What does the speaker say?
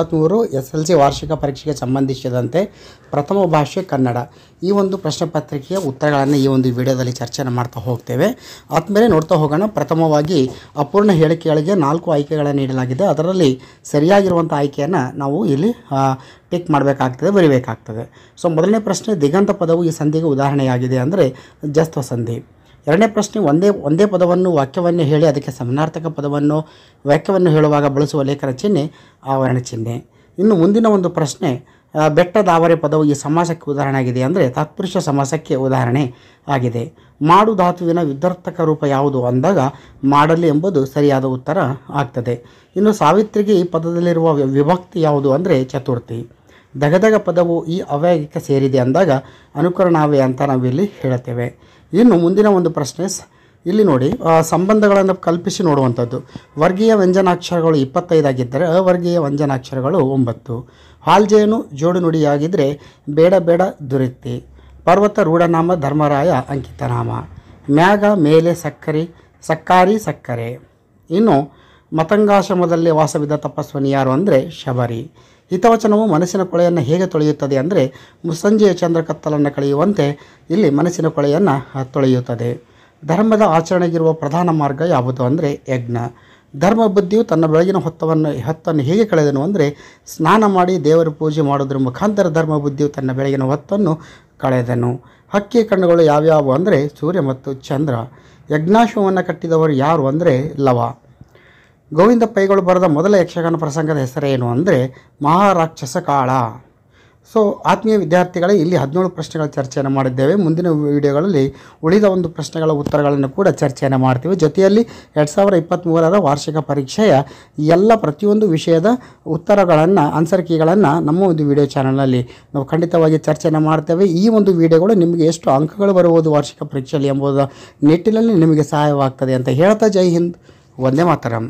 ಇಪ್ಪತ್ತ್ಮೂರು S L C ವಾರ್ಷಿಕ ಪರೀಕ್ಷೆಗೆ ಸಂಬಂಧಿಸಿದಂತೆ ಪ್ರಥಮ ಭಾಷೆ ಕನ್ನಡ ಈ ಒಂದು ಪ್ರಶ್ನೆ ಪತ್ರಿಕೆಯ ಉತ್ತರಗಳನ್ನು ಈ ಒಂದು ವಿಡಿಯೋದಲ್ಲಿ ಚರ್ಚೆಯನ್ನು ಮಾಡ್ತಾ ಹೋಗ್ತೇವೆ ಆದಮೇಲೆ ನೋಡ್ತಾ ಹೋಗೋಣ ಪ್ರಥಮವಾಗಿ ಅಪೂರ್ಣ ಹೇಳಿಕೆಗಳಿಗೆ ನಾಲ್ಕು ಆಯ್ಕೆಗಳನ್ನು ನೀಡಲಾಗಿದೆ ಅದರಲ್ಲಿ ಸರಿಯಾಗಿರುವಂಥ ಆಯ್ಕೆಯನ್ನು ನಾವು ಇಲ್ಲಿ ಟಿಕ್ ಮಾಡಬೇಕಾಗ್ತದೆ ಬರಿಬೇಕಾಗ್ತದೆ ಸೊ ಮೊದಲನೇ ಪ್ರಶ್ನೆ ದಿಗಂತ ಪದವು ಈ ಸಂಧಿಗೆ ಉದಾಹರಣೆಯಾಗಿದೆ ಅಂದರೆ ಜಸ್ತ್ವ ಸಂಧಿ ಎರಡನೇ ಪ್ರಶ್ನೆ ಒಂದೇ ಒಂದೇ ಪದವನ್ನು ವಾಕ್ಯವನ್ನು ಹೇಳಿ ಅದಕ್ಕೆ ಸಮನಾರ್ಥಕ ಪದವನ್ನು ವಾಕ್ಯವನ್ನು ಹೇಳುವಾಗ ಬಳಸುವ ಲೇಖನ ಚಿಹ್ನೆ ಆವರಣ ಚಿಹ್ನೆ ಇನ್ನು ಮುಂದಿನ ಒಂದು ಪ್ರಶ್ನೆ ಬೆಟ್ಟದ ಆವರೆ ಪದವು ಈ ಸಮಾಸಕ್ಕೆ ಉದಾಹರಣೆ ಆಗಿದೆ ಅಂದರೆ ತಾತ್ಪುರುಷ ಸಮಾಸಕ್ಕೆ ಉದಾಹರಣೆ ಆಗಿದೆ ಮಾಡು ಧಾತುವಿನ ವಿದ್ಯಾರ್ಥಕ ರೂಪ ಯಾವುದು ಅಂದಾಗ ಮಾಡಲಿ ಎಂಬುದು ಸರಿಯಾದ ಉತ್ತರ ಆಗ್ತದೆ ಇನ್ನು ಸಾವಿತ್ರಿಗೆ ಈ ಪದದಲ್ಲಿರುವ ವಿಭಕ್ತಿ ಯಾವುದು ಅಂದರೆ ಚತುರ್ಥಿ ದಗದಗ ಪದವು ಈ ಅವ್ಯಾಗಕ್ಕೆ ಸೇರಿದೆ ಅಂದಾಗ ಅನುಕರಣಾವಯ ಅಂತ ನಾವಿಲ್ಲಿ ಹೇಳುತ್ತೇವೆ ಇನ್ನು ಮುಂದಿನ ಒಂದು ಪ್ರಶ್ನೆ ಇಲ್ಲಿ ನೋಡಿ ಸಂಬಂಧಗಳನ್ನು ಕಲ್ಪಿಸಿ ನೋಡುವಂಥದ್ದು ವರ್ಗೀಯ ವ್ಯಂಜನಾಕ್ಷರಗಳು ಇಪ್ಪತ್ತೈದಾಗಿದ್ದರೆ ಅವರ್ಗೀಯ ವ್ಯಂಜನಾಕ್ಷರಗಳು ಒಂಬತ್ತು ಹಾಲ್ಜೇನು ಜೋಡು ನುಡಿಯಾಗಿದ್ದರೆ ಬೇಡ ಬೇಡ ದುರಿತಿ ಪರ್ವತ ರೂಢನಾಮ ಧರ್ಮರಾಯ ಅಂಕಿತನಾಮ ಮ್ಯಾಗ ಮೇಲೆ ಸಕ್ಕರೆ ಸಕ್ಕಾರಿ ಸಕ್ಕರೆ ಇನ್ನು ಮತಂಗಾಶ್ರಮದಲ್ಲಿ ವಾಸವಿದ್ದ ತಪಸ್ವನಿ ಯಾರು ಅಂದರೆ ಶಬರಿ ಹಿತವಚನವು ಮನಸ್ಸಿನ ಕೊಳೆಯನ್ನು ಹೇಗೆ ತೊಳೆಯುತ್ತದೆ ಅಂದರೆ ಚಂದ್ರ ಕತ್ತಲನ್ನು ಕಳೆಯುವಂತೆ ಇಲ್ಲಿ ಮನಸ್ಸಿನ ಕೊಳೆಯನ್ನು ತೊಳೆಯುತ್ತದೆ ಧರ್ಮದ ಆಚರಣೆಗಿರುವ ಪ್ರಧಾನ ಮಾರ್ಗ ಯಾವುದು ಅಂದರೆ ಯಜ್ಞ ಧರ್ಮ ಬುದ್ಧಿಯು ತನ್ನ ಬೆಳಗಿನ ಹೊತ್ತವನ್ನು ಹೊತ್ತನ್ನು ಹೇಗೆ ಕಳೆದನು ಅಂದರೆ ಸ್ನಾನ ಮಾಡಿ ದೇವರ ಪೂಜೆ ಮಾಡೋದ್ರ ಮುಖಾಂತರ ಧರ್ಮ ಬುದ್ಧಿಯು ತನ್ನ ಬೆಳಗಿನ ಹೊತ್ತನ್ನು ಕಳೆದನು ಹಕ್ಕಿ ಕಣ್ಣುಗಳು ಯಾವ್ಯಾವು ಅಂದರೆ ಸೂರ್ಯ ಮತ್ತು ಚಂದ್ರ ಯಜ್ಞಾಶ್ವವನ್ನು ಕಟ್ಟಿದವರು ಯಾರು ಅಂದರೆ ಲವ ಗೋವಿಂದ ಪೈಗಳು ಬರೆದ ಮೊದಲ ಯಕ್ಷಗಾನ ಪ್ರಸಂಗದ ಹೆಸರೇನು ಅಂದರೆ ಮಹಾರಾಕ್ಷಸ ಕಾಳ ಸೊ ಆತ್ಮೀಯ ವಿದ್ಯಾರ್ಥಿಗಳೇ ಇಲ್ಲಿ ಹದಿನೇಳು ಪ್ರಶ್ನೆಗಳ ಚರ್ಚೆಯನ್ನು ಮಾಡಿದ್ದೇವೆ ಮುಂದಿನ ವಿಡಿಯೋಗಳಲ್ಲಿ ಉಳಿದ ಒಂದು ಪ್ರಶ್ನೆಗಳ ಉತ್ತರಗಳನ್ನು ಕೂಡ ಚರ್ಚೆಯನ್ನು ಮಾಡ್ತೀವಿ ಜೊತೆಯಲ್ಲಿ ಎರಡು ಸಾವಿರದ ಇಪ್ಪತ್ತ್ಮೂರರ ವಾರ್ಷಿಕ ಪರೀಕ್ಷೆಯ ಎಲ್ಲ ಪ್ರತಿಯೊಂದು ವಿಷಯದ ಉತ್ತರಗಳನ್ನು ಆನ್ಸರ್ ಕೀಗಳನ್ನು ನಮ್ಮ ಒಂದು ವಿಡಿಯೋ ಚಾನಲ್ನಲ್ಲಿ ನಾವು ಖಂಡಿತವಾಗಿ ಚರ್ಚೆಯನ್ನು ಮಾಡ್ತೇವೆ ಈ ಒಂದು ವಿಡಿಯೋಗಳು ನಿಮಗೆ ಎಷ್ಟು ಅಂಕಗಳು ಬರುವುದು ವಾರ್ಷಿಕ ಪರೀಕ್ಷೆಯಲ್ಲಿ ಎಂಬುದರ ನಿಟ್ಟಿನಲ್ಲಿ ನಿಮಗೆ ಸಹಾಯವಾಗ್ತದೆ ಅಂತ ಹೇಳ್ತಾ ಜೈ ಹಿಂದ್ ವಂದೇ ಮಾತರಂ